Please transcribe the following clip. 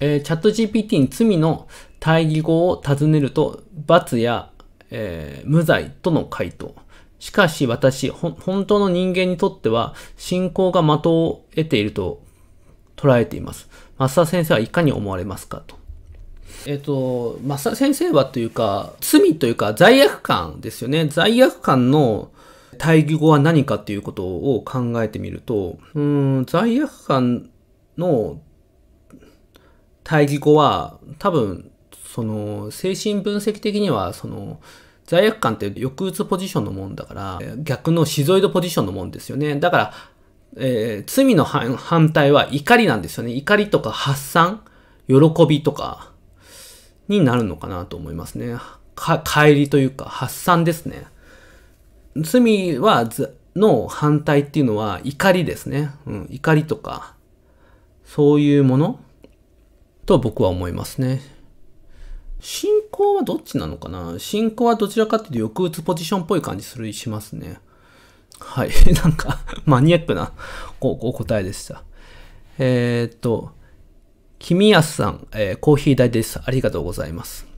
えー、チャット GPT に罪の対義語を尋ねると、罰や、えー、無罪との回答。しかし私、本当の人間にとっては、信仰が的を得ていると捉えています。増田先生はいかに思われますかと。えっ、ー、と、増田先生はというか、罪というか罪悪感ですよね。罪悪感の対義語は何かっていうことを考えてみると、うん、罪悪感の対義語は多分その精神分析的にはその罪悪感って抑うつポジションのもんだから逆のシゾイドポジションのもんですよねだから、えー、罪の反対は怒りなんですよね怒りとか発散喜びとかになるのかなと思いますねか帰りというか発散ですね罪はの反対っていうのは怒りですね、うん、怒りとかそういうものと僕は思いますね。進行はどっちなのかな進行はどちらかっていうと抑うつポジションっぽい感じするしますね。はい。なんか、マニアックなおう答えでした。えー、っと、君安さん、えー、コーヒー代です。ありがとうございます。